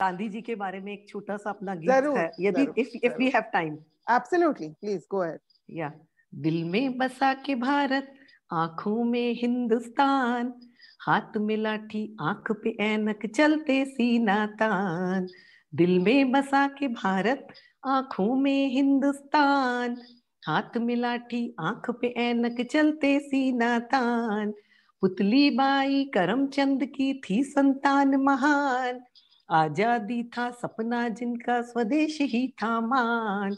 गांधी जी के बारे में एक छोटा सा अपना गीत जरूर, है यदि if if we have time absolutely please go ahead या दिल में बसा के भारत आंखों में हिंदुस्तान हाथ में लाठी आंख पे ऐनक चलते सीना तान दिल में बसा के भारत आंखों में हिंदुस्तान हाथ में लाठी आंख पे ऐनक चलते सीना तान पुतली बाई करमचंद की थी संतान महान आजादी था सपना जिनका स्वदेश ही था मान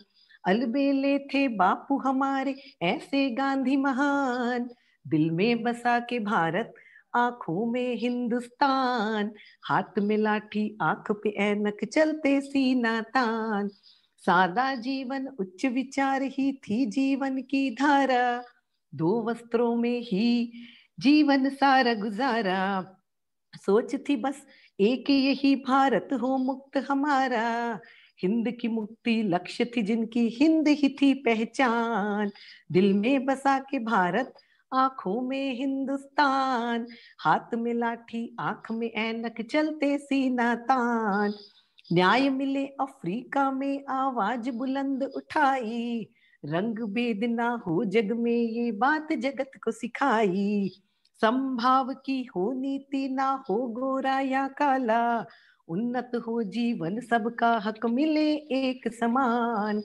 अलबेले थे बापू हमारे ऐसे गांधी महान दिल में बसा के भारत आंखों में हिंदुस्तान हाथ में लाठी आंख पे ऐनक चलते सीना तान सादा जीवन उच्च विचार ही थी जीवन की धारा दो वस्त्रों में ही जीवन सारा गुजारा सोच थी बस एक यही भारत हो मुक्त हमारा हिंद की मुक्ति लक्ष्य थी जिनकी हिंद ही थी पहचान दिल में बसा के भारत आंखों में हिंदुस्तान हाथ में लाठी आंख में ऐनक चलते सीना तान न्याय मिले अफ्रीका में आवाज बुलंद उठाई रंग बेदना हो जग में ये बात जगत को सिखाई संभाव की हो नीति ना हो गोरा या काला उन्नत हो जीवन सबका हक मिले एक समान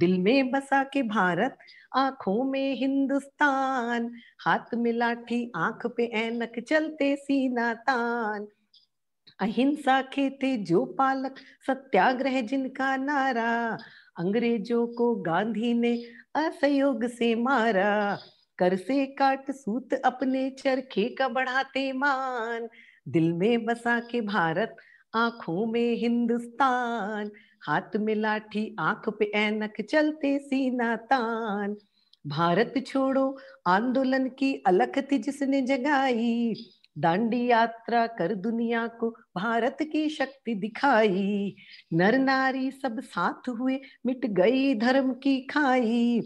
दिल में बसा के भारत आंखों में हिंदुस्तान हाथ में लाठी आंख पे ऐनक चलते सीना तान अहिंसा के थे जो पालक सत्याग्रह जिनका नारा अंग्रेजों को गांधी ने असहयोग से मारा कर से काट सूत अपने चरखे का बढ़ाते मान दिल में बसा के भारत आंखों में हिंदुस्तान हाथ में लाठी आंख पे ऐनक चलते सीना तान भारत छोड़ो आंदोलन की अलख थी जिसने जगाई दांडी यात्रा कर दुनिया को भारत की शक्ति दिखाई नर नारी सब साथ हुए मिट गई धर्म की खाई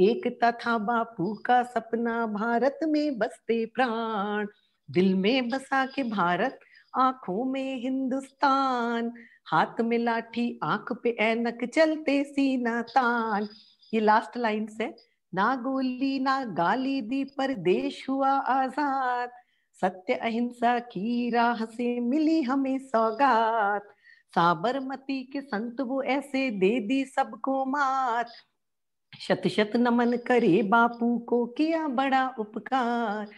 एकता था बापू का सपना भारत में बसते प्राण दिल में बसा के भारत आंखों में हिंदुस्तान हाथ में लाठी आंख पे ऐनक चलते सीना तान ये लास्ट लाइन से ना गोली ना गाली दी पर देश हुआ आजाद सत्य अहिंसा की राह से मिली हमें सौगात साबरमती के संत वो ऐसे दे दी सबको मात शत शत नमन करे बापू को किया बड़ा उपकार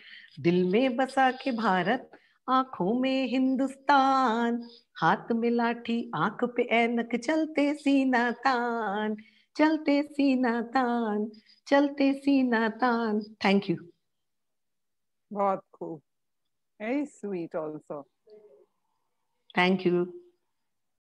दिल में बसा के भारत आंखों में हिंदुस्तान हाथ में लाठी आंख पे ऐनक चलते सीना तान चलते सीना तान चलते सीना तान थैंक यू बहुत खूब very sweet also thank you